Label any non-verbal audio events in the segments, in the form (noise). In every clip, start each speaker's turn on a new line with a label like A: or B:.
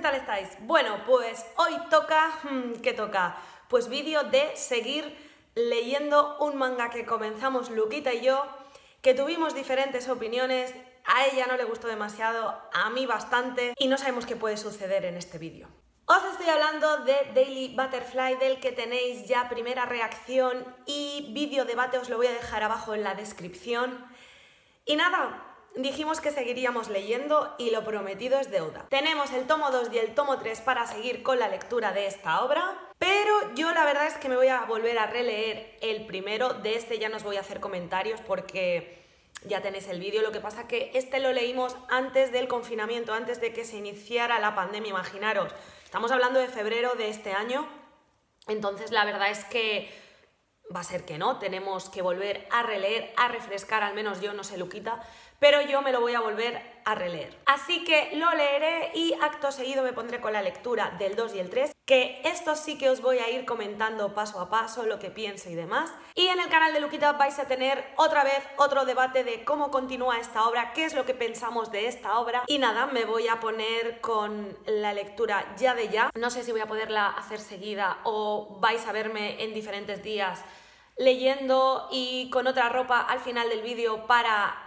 A: ¿qué tal estáis? Bueno, pues hoy toca, hmm, ¿qué toca? Pues vídeo de seguir leyendo un manga que comenzamos Luquita y yo, que tuvimos diferentes opiniones, a ella no le gustó demasiado, a mí bastante, y no sabemos qué puede suceder en este vídeo. Os estoy hablando de Daily Butterfly, del que tenéis ya primera reacción y vídeo debate, os lo voy a dejar abajo en la descripción. Y nada, dijimos que seguiríamos leyendo y lo prometido es deuda. Tenemos el tomo 2 y el tomo 3 para seguir con la lectura de esta obra, pero yo la verdad es que me voy a volver a releer el primero, de este ya no os voy a hacer comentarios porque ya tenéis el vídeo, lo que pasa que este lo leímos antes del confinamiento, antes de que se iniciara la pandemia, imaginaros. Estamos hablando de febrero de este año, entonces la verdad es que va a ser que no, tenemos que volver a releer, a refrescar, al menos yo no se lo quita pero yo me lo voy a volver a releer. Así que lo leeré y acto seguido me pondré con la lectura del 2 y el 3, que esto sí que os voy a ir comentando paso a paso lo que pienso y demás. Y en el canal de Luquita vais a tener otra vez otro debate de cómo continúa esta obra, qué es lo que pensamos de esta obra. Y nada, me voy a poner con la lectura ya de ya. No sé si voy a poderla hacer seguida o vais a verme en diferentes días leyendo y con otra ropa al final del vídeo para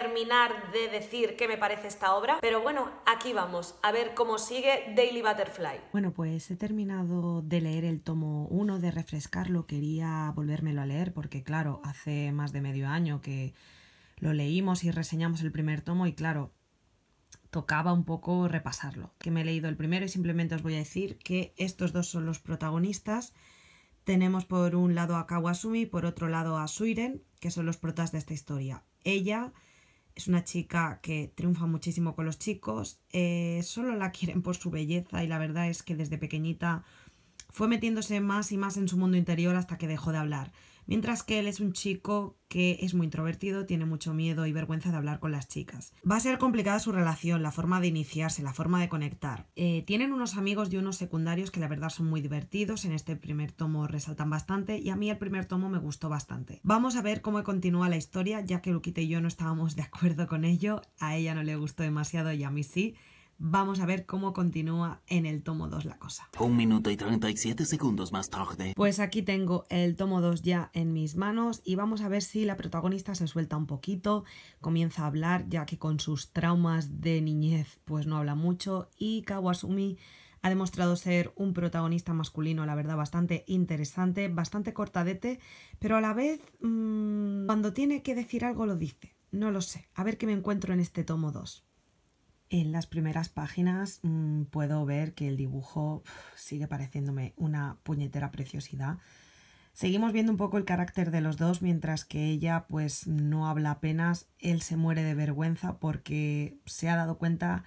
A: terminar de decir qué me parece esta obra, pero bueno, aquí vamos a ver cómo sigue Daily Butterfly. Bueno, pues he terminado de leer el tomo 1, de refrescarlo, quería volvérmelo a leer porque claro, hace más de medio año que lo leímos y reseñamos el primer tomo y claro, tocaba un poco repasarlo, que me he leído el primero y simplemente os voy a decir que estos dos son los protagonistas. Tenemos por un lado a Kawasumi y por otro lado a Suiren, que son los protas de esta historia. Ella es una chica que triunfa muchísimo con los chicos, eh, solo la quieren por su belleza y la verdad es que desde pequeñita fue metiéndose más y más en su mundo interior hasta que dejó de hablar mientras que él es un chico que es muy introvertido, tiene mucho miedo y vergüenza de hablar con las chicas. Va a ser complicada su relación, la forma de iniciarse, la forma de conectar. Eh, tienen unos amigos y unos secundarios que la verdad son muy divertidos, en este primer tomo resaltan bastante y a mí el primer tomo me gustó bastante. Vamos a ver cómo continúa la historia, ya que Luquita y yo no estábamos de acuerdo con ello, a ella no le gustó demasiado y a mí sí. Vamos a ver cómo continúa en el tomo 2 la cosa. Un minuto y 37 segundos más tarde. Pues aquí tengo el tomo 2 ya en mis manos y vamos a ver si la protagonista se suelta un poquito, comienza a hablar ya que con sus traumas de niñez pues no habla mucho y Kawasumi ha demostrado ser un protagonista masculino, la verdad, bastante interesante, bastante cortadete, pero a la vez mm, cuando tiene que decir algo lo dice. No lo sé, a ver qué me encuentro en este tomo 2. En las primeras páginas mm, puedo ver que el dibujo sigue pareciéndome una puñetera preciosidad. Seguimos viendo un poco el carácter de los dos, mientras que ella pues no habla apenas, él se muere de vergüenza porque se ha dado cuenta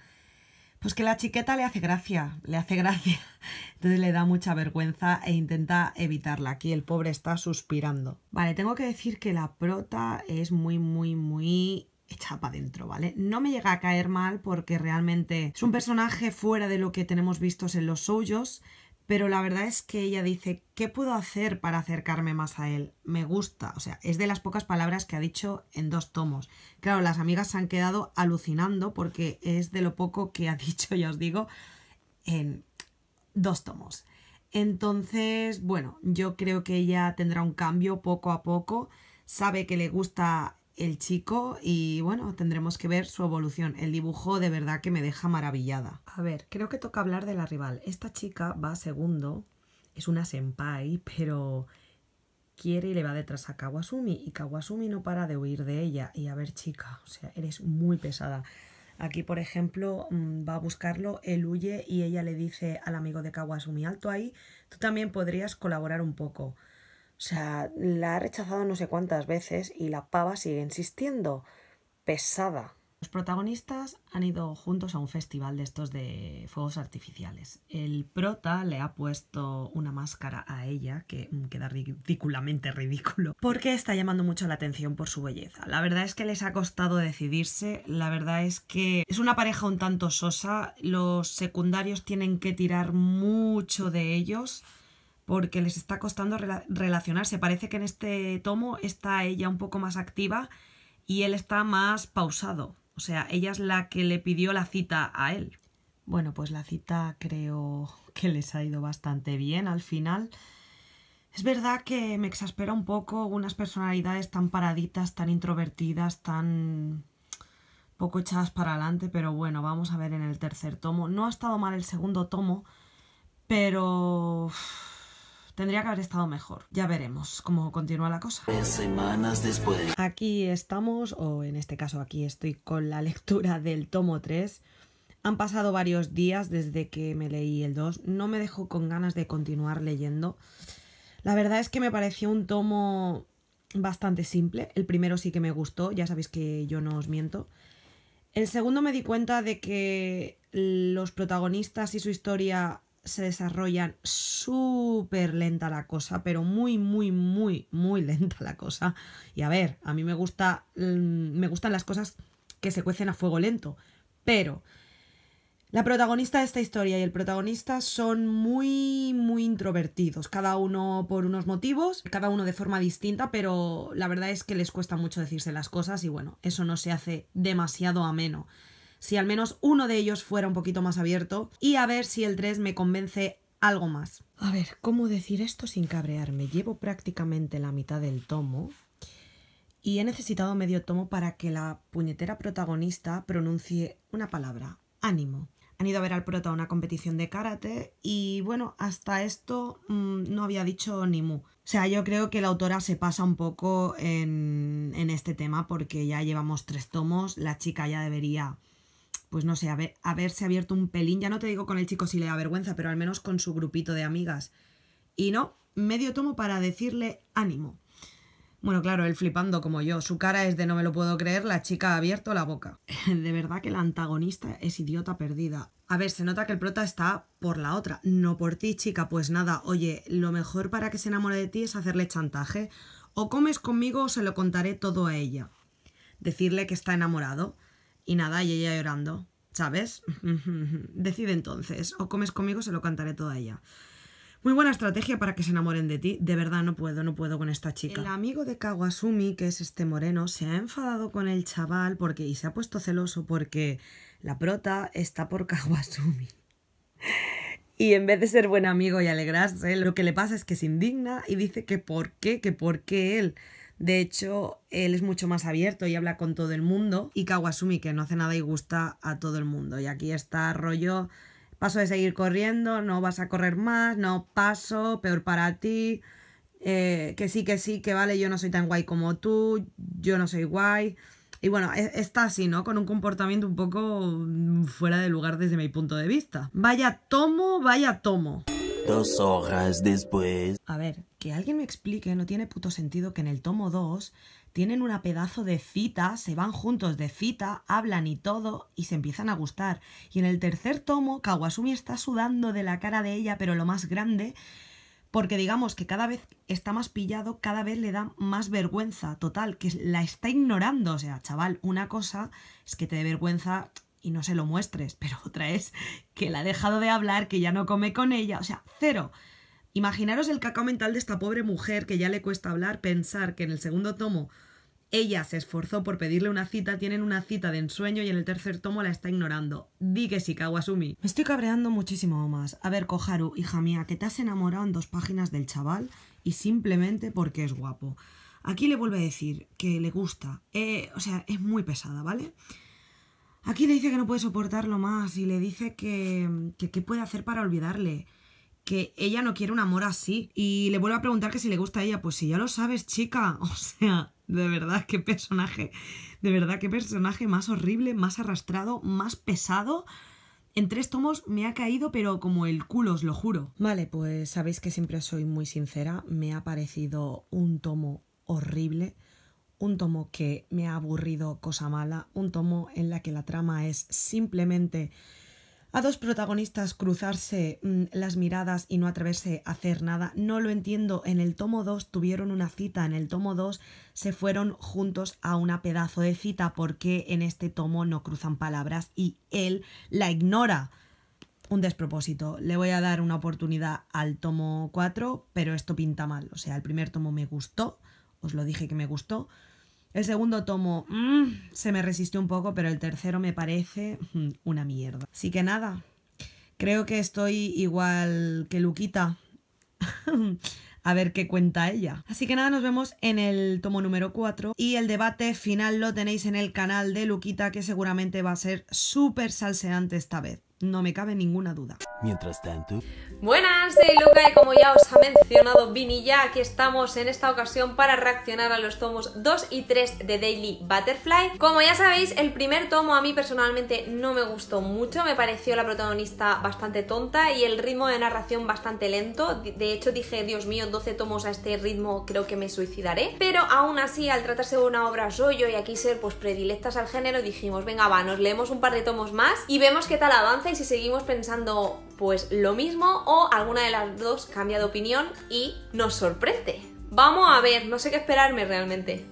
A: pues que la chiqueta le hace gracia, le hace gracia. (laughs) Entonces le da mucha vergüenza e intenta evitarla. Aquí el pobre está suspirando. Vale, tengo que decir que la prota es muy, muy, muy echada para adentro, ¿vale? No me llega a caer mal porque realmente es un personaje fuera de lo que tenemos vistos en los suyos, pero la verdad es que ella dice, ¿qué puedo hacer para acercarme más a él? Me gusta, o sea, es de las pocas palabras que ha dicho en dos tomos. Claro, las amigas se han quedado alucinando porque es de lo poco que ha (laughs) dicho, ya os digo, en dos tomos. Entonces, bueno, yo creo que ella tendrá un cambio poco a poco, sabe que le gusta el chico y bueno, tendremos que ver su evolución. El dibujo de verdad que me deja maravillada. A ver, creo que toca hablar de la rival. Esta chica va segundo, es una senpai, pero quiere y le va detrás a Kawasumi y Kawasumi no para de huir de ella. Y a ver chica, o sea, eres muy pesada. Aquí, por ejemplo, mm, va a buscarlo, él huye y ella le dice al amigo de Kawasumi, alto ahí, tú también podrías colaborar un poco. O sea, la ha rechazado no sé cuántas veces y la pava sigue insistiendo. Pesada. Los protagonistas han ido juntos a un festival de estos de fuegos artificiales. El prota le ha puesto una máscara a ella que mm, queda ridículamente ridículo porque está llamando mucho la atención por su belleza. La verdad es que les ha costado decidirse, la verdad es que es una pareja un tanto sosa, los secundarios tienen que tirar mucho de ellos porque les está costando relacionarse. Parece que en este tomo está ella un poco más activa y él está más pausado. O sea, ella es la que le pidió la cita a él. Bueno, pues la cita creo que les ha ido bastante bien al final. Es verdad que me exaspera un poco unas personalidades tan paraditas, tan introvertidas, tan poco echadas para adelante, pero bueno, vamos a ver en el tercer tomo. No ha estado mal el segundo tomo, pero Tendría que haber estado mejor. Ya veremos cómo continúa la cosa. Aquí estamos, o en este caso aquí estoy con la lectura del tomo 3. Han pasado varios días desde que me leí el 2. No me dejo con ganas de continuar leyendo. La verdad es que me pareció un tomo bastante simple. El primero sí que me gustó, ya sabéis que yo no os miento. El segundo me di cuenta de que los protagonistas y su historia se desarrollan súper lenta la cosa, pero muy, muy, muy, muy (laughs) lenta la cosa. Y a ver, a mí me gusta, mm, me gustan las cosas que se cuecen a fuego lento, pero la protagonista de esta historia y el protagonista son muy, muy introvertidos, cada uno por unos motivos, cada uno de forma distinta, pero la verdad es que les cuesta mucho decirse las cosas y bueno, eso no se hace demasiado ameno si al menos uno de ellos fuera un poquito más abierto y a ver si el 3 me convence algo más. A ver, ¿cómo decir esto sin cabrearme? Llevo prácticamente la mitad del tomo y he necesitado medio tomo para que la puñetera protagonista pronuncie una palabra, ánimo. Han ido a ver al prota a una competición de karate y bueno, hasta esto mm, no había dicho ni mu. O sea, yo creo que la autora se pasa un poco en, en este tema porque ya llevamos tres tomos, la chica ya debería pues no sé, haberse abierto un pelín, ya no te digo con el chico si le da vergüenza, pero al menos con su grupito de amigas. Y no, medio tomo para decirle ánimo. Bueno, claro, él flipando como yo, su cara es de no me lo puedo creer, la chica ha abierto la boca. (laughs) de verdad que la antagonista es idiota perdida. A ver, se nota que el prota está por la otra, no por ti, chica, pues nada, oye, lo mejor para que se enamore de ti es hacerle chantaje. O comes conmigo o se lo contaré todo a ella. Decirle que está enamorado y nada, y ella llorando, ¿sabes? (laughs) Decide entonces, o comes conmigo, se lo cantaré toda ella. Muy buena estrategia para que se enamoren de ti. De verdad, no puedo, no puedo con esta chica. El amigo de Kawasumi, que es este moreno, se ha enfadado con el chaval porque, y se ha puesto celoso porque la prota está por (laughs) Kawasumi. Y en vez de ser buen amigo y alegrarse, lo que le pasa es que se indigna y dice que por qué, que por qué él de hecho, él es mucho más abierto y habla con todo el mundo. Y Kawasumi, que no hace nada y gusta a todo el mundo. Y aquí está rollo, paso de seguir corriendo, no vas a correr más, no paso, peor para ti. Eh, que sí, que sí, que vale, yo no soy tan guay como tú, yo no soy guay. Y bueno, e-, está así, ¿no? Con un comportamiento un poco fuera de lugar desde mi punto de vista. Vaya tomo, vaya tomo. Dos horas después. A ver, que alguien me explique, no tiene puto sentido que en el tomo 2 tienen una pedazo de cita, se van juntos de cita, hablan y todo, y se empiezan a gustar. Y en el tercer tomo, Kawasumi está sudando de la cara de ella, pero lo más grande, porque digamos que cada vez está más pillado, cada vez le da más vergüenza, total, que la está ignorando. O sea, chaval, una cosa es que te dé vergüenza y no se lo muestres, (laughs) pero otra es que la ha dejado de hablar, que ya no come con ella, o sea, cero. Imaginaros el cacao mental de esta pobre mujer que ya le cuesta hablar, pensar que en el segundo tomo ella se esforzó por pedirle una cita, tienen una cita de ensueño y en el tercer tomo la está ignorando. Di que sí, Kawasumi. Me estoy cabreando muchísimo más. A ver, Koharu, hija mía, que te has enamorado en dos páginas del chaval y simplemente porque es guapo. Aquí le vuelve a decir que le gusta. Eh, o sea, es muy pesada, ¿vale? Aquí le dice que no puede soportarlo más y le dice que qué puede hacer para olvidarle, que ella no quiere un amor así. Y le vuelve a preguntar que si le gusta a ella, pues si ya lo sabes, chica. (laughs) O sea, de verdad, qué personaje, de verdad, qué personaje más horrible, más arrastrado, más pesado. En tres tomos me ha caído, pero como el culo, os lo juro. Vale, pues sabéis que siempre soy muy sincera, me ha parecido un tomo horrible un tomo que me ha aburrido cosa mala, un tomo en la que la trama es simplemente a dos protagonistas cruzarse mm, las miradas y no atreverse a hacer nada. No lo entiendo. En el tomo 2 tuvieron una cita, en el tomo 2 se fueron juntos a una pedazo de cita porque en este tomo no cruzan palabras y él la ignora. Un despropósito. Le voy a dar una oportunidad al tomo 4, pero esto pinta mal. O sea, el primer tomo me gustó os lo dije que me gustó. El segundo tomo mm, se me resistió un poco, pero el tercero me parece mm, una mierda. Así que nada, creo que estoy igual que Luquita. (laughs) a ver qué cuenta ella. Así que nada, nos vemos en el tomo número 4 y el debate final lo tenéis en el canal de Luquita que seguramente va a ser súper salseante esta vez. No me cabe ninguna duda. Mientras tanto...
B: Buenas, soy Luca y como ya os ha mencionado ya aquí estamos en esta ocasión para reaccionar a los tomos 2 y 3 de Daily Butterfly. Como ya sabéis, el primer tomo a mí personalmente no me gustó mucho, me pareció la protagonista bastante tonta y el ritmo de narración bastante lento. De hecho dije, Dios mío, 12 tomos a este ritmo creo que me suicidaré. Pero aún así, al tratarse de una obra yo y aquí ser pues predilectas al género, dijimos, venga va, nos leemos un par de tomos más y vemos qué tal avanza y si seguimos pensando pues lo mismo o alguna de las dos cambia de opinión y nos sorprende. Vamos a ver, no sé qué esperarme realmente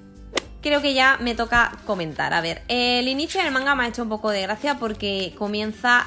B: creo que ya me toca comentar. A ver, el inicio del manga me ha hecho un poco de gracia porque comienza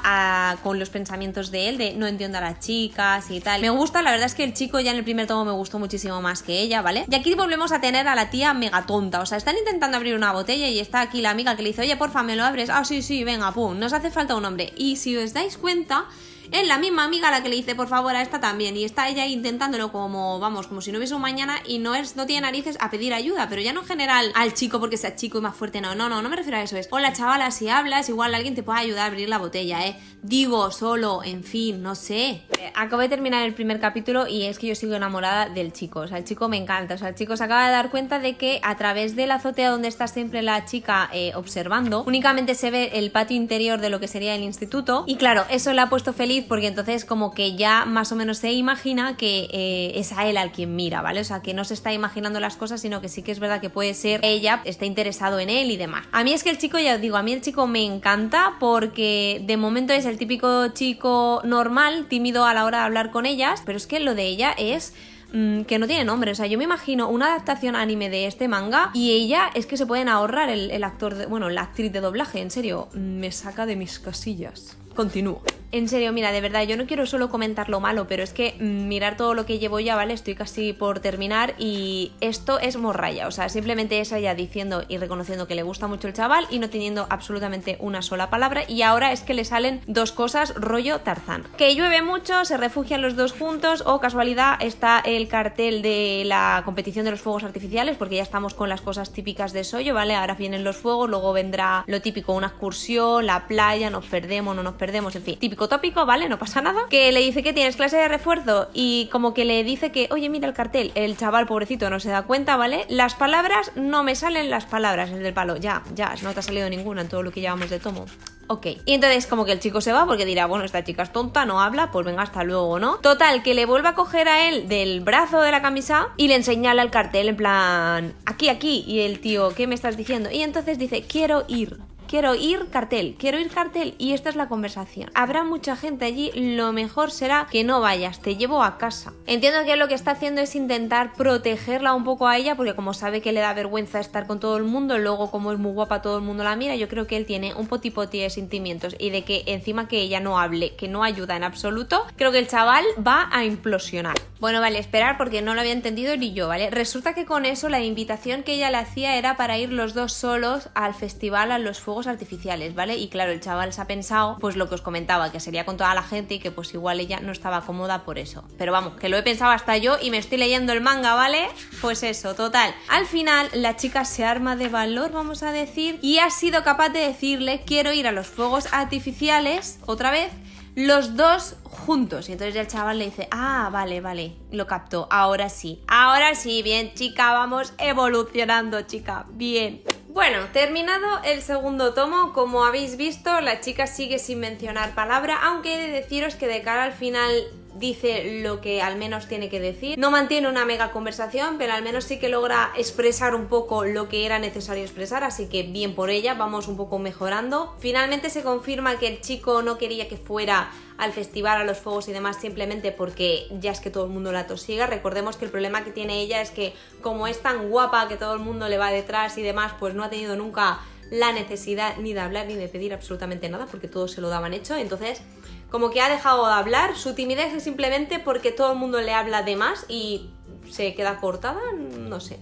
B: con los pensamientos de él, de no entiendo a las chicas y tal. Me gusta, la verdad es que el chico ya en el primer tomo me gustó muchísimo más que ella, ¿vale? Y aquí volvemos a tener a la tía mega tonta. O sea, están intentando abrir una botella y está aquí la amiga que le dice, oye, porfa, me lo abres. Ah, sí, sí, venga, pum, nos hace falta un hombre. Y si os dais cuenta, es la misma amiga la que le dice, por favor, a esta también. Y está ella intentándolo como, vamos, como si no hubiese un mañana y no es, no tiene narices a pedir ayuda. Pero ya no en general al chico porque sea chico y más fuerte, no, no, no, no me refiero a eso. Es, hola chavala, si hablas, igual alguien te puede ayudar a abrir la botella, ¿eh? Digo, solo, en fin, no sé. Eh, acabo de terminar el primer capítulo y es que yo sigo enamorada del chico. O sea, el chico me encanta. O sea, el chico se acaba de dar cuenta de que a través del azotea donde está siempre la chica eh, observando, únicamente se ve el patio interior de lo que sería el instituto. Y claro, eso le ha puesto feliz porque entonces como que ya más o menos se imagina que eh, es a él al quien mira, ¿vale? O sea, que no se está imaginando las cosas, sino que sí que es verdad que puede ser ella, está interesado en él y demás. A mí es que el chico, ya os digo, a mí el chico me encanta porque de momento es el típico chico normal, tímido a la hora de hablar con ellas, pero es que lo de ella es mm, que no tiene nombre. O sea, yo me imagino una adaptación anime de este manga y ella es que se pueden ahorrar el, actor, bueno, la actriz de doblaje, en serio, me saca de mis casillas continúo. En serio, mira, de verdad, yo no quiero solo comentar lo malo, pero es que mirar todo lo que llevo ya, ¿vale? Estoy casi por terminar y esto es morraya, o sea, simplemente es ella diciendo y reconociendo que le gusta mucho el chaval y no teniendo absolutamente una sola palabra y ahora es que le salen dos cosas rollo Tarzán. Que llueve mucho, se refugian los dos juntos o casualidad está el cartel de la competición de los fuegos artificiales porque ya estamos con las cosas típicas de Soyo, ¿vale? Ahora vienen los fuegos, luego vendrá lo típico, una excursión, la playa, nos perdemos, no nos perdemos perdemos, en fin. Típico tópico, ¿vale? No pasa nada. Que le dice que tienes clase de refuerzo y como que le dice que, oye, mira el cartel. El chaval pobrecito no se da cuenta, ¿vale? Las palabras, no me salen las palabras, el del palo. Ya, ya, no te ha salido ninguna en todo lo que llevamos de tomo. Ok. Y entonces como que el chico se va porque dirá, bueno, esta chica es tonta, no habla, pues venga, hasta luego, ¿no? Total, que le vuelve a coger a él del brazo de la camisa y le enseña el cartel en plan, aquí, aquí. Y el tío, ¿qué me estás diciendo? Y entonces dice, quiero ir quiero ir cartel, quiero ir cartel y esta es la conversación. Habrá mucha gente allí, lo mejor será que no vayas, te llevo a casa. Entiendo que lo que está haciendo es intentar protegerla un poco a ella porque como sabe que le da vergüenza estar con todo el mundo, luego como es muy guapa todo el mundo la mira, yo creo que él tiene un potipoti de sentimientos y de que encima que ella no hable, que no ayuda en absoluto, creo que el chaval va a implosionar. Bueno, vale, esperar porque no lo había entendido ni yo, ¿vale? Resulta que con eso la invitación que ella le hacía era para ir los dos solos al festival a los fuegos artificiales, ¿vale? Y claro, el chaval se ha pensado, pues lo que os comentaba, que sería con toda la gente y que pues igual ella no estaba cómoda por eso. Pero vamos, que lo he pensado hasta yo y me estoy leyendo el manga, ¿vale? Pues eso, total. Al final, la chica se arma de valor, vamos a decir, y ha sido capaz de decirle, quiero ir a los fuegos artificiales otra vez los dos juntos. Y entonces el chaval le dice, ah, vale, vale, lo captó, ahora sí, ahora sí, bien, chica, vamos evolucionando, chica, bien. Bueno, terminado el segundo tomo, como habéis visto, la chica sigue sin mencionar palabra, aunque he de deciros que de cara al final dice lo que al menos tiene que decir. No mantiene una mega conversación, pero al menos sí que logra expresar un poco lo que era necesario expresar, así que bien por ella, vamos un poco mejorando. Finalmente se confirma que el chico no quería que fuera al festival, a los fuegos y demás, simplemente porque ya es que todo el mundo la tosiga. Recordemos que el problema que tiene ella es que como es tan guapa que todo el mundo le va detrás y demás, pues no ha tenido nunca la necesidad ni de hablar ni de pedir absolutamente nada porque todo se lo daban hecho. Entonces como que ha dejado de hablar, su timidez es simplemente porque todo el mundo le habla de más y se queda cortada, no sé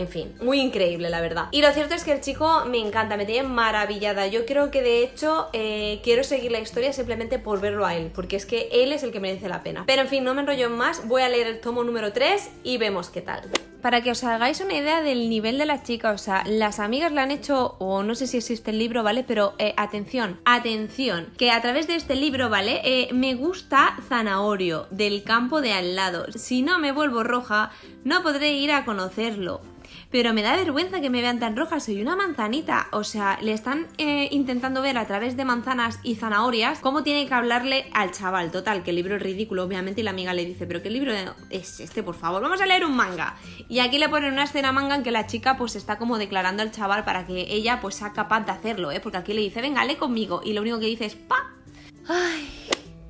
B: en fin, muy increíble la verdad. Y lo cierto es que el chico me encanta, me tiene maravillada. Yo creo que de hecho eh, quiero seguir la historia simplemente por verlo a él, porque es que él es el que merece la pena. Pero en fin, no me enrollo más, voy a leer el tomo número 3 y vemos qué tal. Para que os hagáis una idea del nivel de la chica, o sea, las amigas le han hecho, o no sé si existe el libro, ¿vale? Pero eh, atención, atención, que a través de este libro, ¿vale? Eh, me gusta Zanahorio, del campo de al lado. Si no me vuelvo roja, no podré ir a conocerlo pero me da vergüenza que me vean tan roja, soy una manzanita. O sea, le están eh, intentando ver a través de manzanas y zanahorias cómo tiene que hablarle al chaval. Total, que el libro es ridículo, obviamente, y la amiga le dice, pero qué libro es este, por favor, vamos a leer un manga. Y aquí le ponen una escena manga en que la chica pues está como declarando al chaval para que ella pues sea capaz de hacerlo, ¿eh? Porque aquí le dice, venga, lee conmigo, y lo único que dice es, pa. Ay,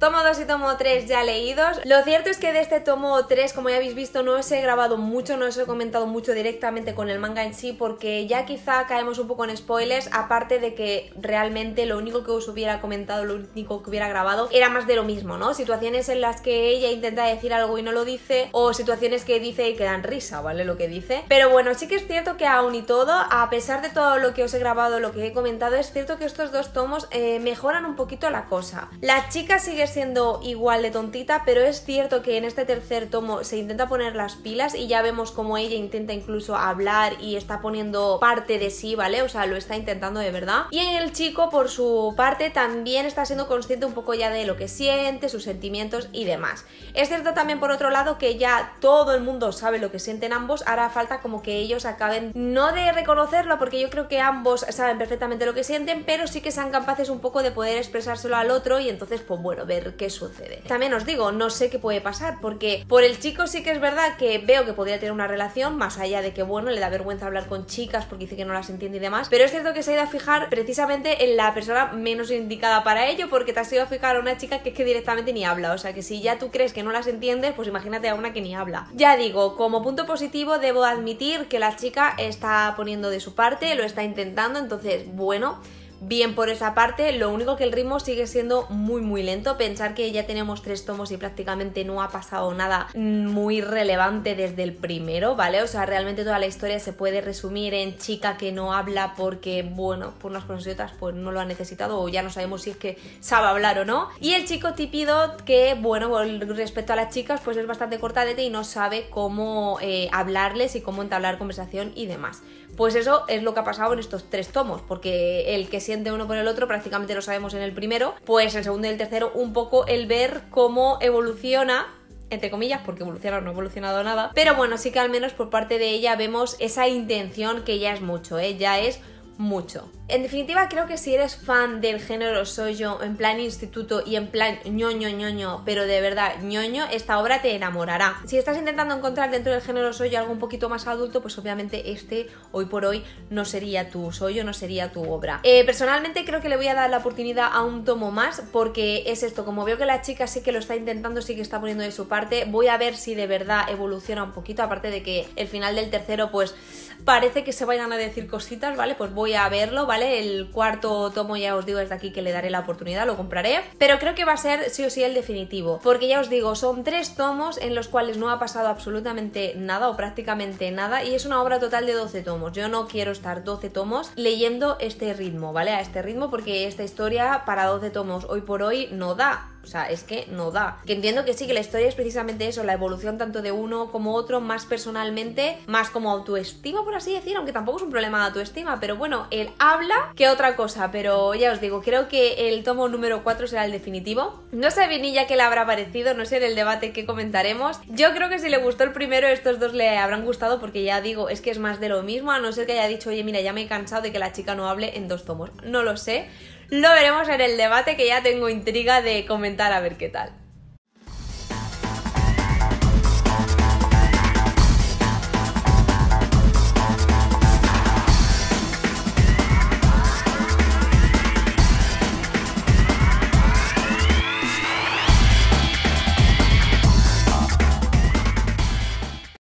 B: tomo 2 y tomo 3 ya leídos. Lo cierto es que de este tomo 3, como ya habéis visto, no os he grabado mucho, no os he comentado mucho directamente con el manga en sí, porque ya quizá caemos un poco en spoilers, aparte de que realmente lo único que os hubiera comentado, lo único que hubiera grabado, era más de lo mismo, ¿no? Situaciones en las que ella intenta decir algo y no lo dice, o situaciones que dice y que dan risa, ¿vale? Lo que dice. Pero bueno, sí que es cierto que aún y todo, a pesar de todo lo que os he grabado, lo que he comentado, es cierto que estos dos tomos eh, mejoran un poquito la cosa. La chica sigue siendo igual de tontita, pero es cierto que en este tercer tomo se intenta poner las pilas y ya vemos como ella intenta incluso hablar y está poniendo parte de sí, ¿vale? O sea, lo está intentando de verdad. Y en el chico, por su parte, también está siendo consciente un poco ya de lo que siente, sus sentimientos y demás. Es cierto también, por otro lado, que ya todo el mundo sabe lo que sienten ambos, hará falta como que ellos acaben, no de reconocerlo, porque yo creo que ambos saben perfectamente lo que sienten, pero sí que sean capaces un poco de poder expresárselo al otro y entonces, pues bueno, ver qué sucede. También os digo, no sé qué puede pasar, porque por el chico sí que es verdad que veo que podría tener una relación, más allá de que, bueno, le da vergüenza hablar con chicas porque dice que no las entiende y demás, pero es cierto que se ha ido a fijar precisamente en la persona menos indicada para ello, porque te has ido a fijar a una chica que es que directamente ni habla, o sea que si ya tú crees que no las entiendes, pues imagínate a una que ni habla. Ya digo, como punto positivo debo admitir que la chica está poniendo de su parte, lo está intentando, entonces, bueno, bien por esa parte, lo único que el ritmo sigue siendo muy muy lento, pensar que ya tenemos tres tomos y prácticamente no ha pasado nada mm, muy relevante desde el primero, ¿vale? O sea, realmente toda la historia se puede resumir en chica que no habla porque, bueno, por unas cosas y otras pues no lo ha necesitado o ya no sabemos si es que sabe hablar o no, y el chico típido que, bueno, respecto a las chicas pues es bastante cortadete y no sabe cómo eh, hablarles y cómo entablar conversación y demás. Pues eso es lo que ha pasado en estos tres tomos, porque el que siente uno por el otro prácticamente lo sabemos en el primero, pues el segundo y el tercero un poco el ver cómo evoluciona entre comillas, porque o no ha evolucionado nada. Pero bueno, sí que al menos por parte de ella vemos esa intención que ya es mucho, ¿eh? ya es mucho. En definitiva, creo que si eres fan del género soy yo, en plan instituto y en plan ñoño ñoño, pero de verdad ñoño, esta obra te enamorará. Si estás intentando encontrar dentro del género yo algo un poquito más adulto, pues obviamente este hoy por hoy no sería tu yo, no sería tu obra. Eh, personalmente creo que le voy a dar la oportunidad a un tomo más porque es esto, como veo que la chica sí que lo está intentando, sí que está poniendo de su parte, voy a ver si de verdad evoluciona un poquito, aparte de que el final del tercero pues parece que se vayan a decir cositas, ¿vale? Pues voy a verlo, ¿vale? El cuarto tomo ya os digo desde aquí que le daré la oportunidad, lo compraré, pero creo que va a ser sí o sí el definitivo, porque ya os digo, son tres tomos en los cuales no ha pasado absolutamente nada o prácticamente nada y es una obra total de 12 tomos. Yo no quiero estar 12 tomos leyendo este ritmo, ¿vale? A este ritmo porque esta historia para 12 tomos hoy por hoy no da. O sea, es que no da. Que entiendo que sí, que la historia es precisamente eso, la evolución tanto de uno como otro, más personalmente, más como autoestima, por así decir, aunque tampoco es un problema de autoestima, pero bueno, él habla que otra cosa, pero ya os digo, creo que el tomo número 4 será el definitivo. No sé bien ya qué le habrá parecido, no sé en el debate que comentaremos. Yo creo que si le gustó el primero, estos dos le habrán gustado porque ya digo, es que es más de lo mismo, a no ser que haya dicho, oye, mira, ya me he cansado de que la chica no hable en dos tomos. No lo sé. Lo veremos en el debate que ya tengo intriga de comentar a ver qué tal.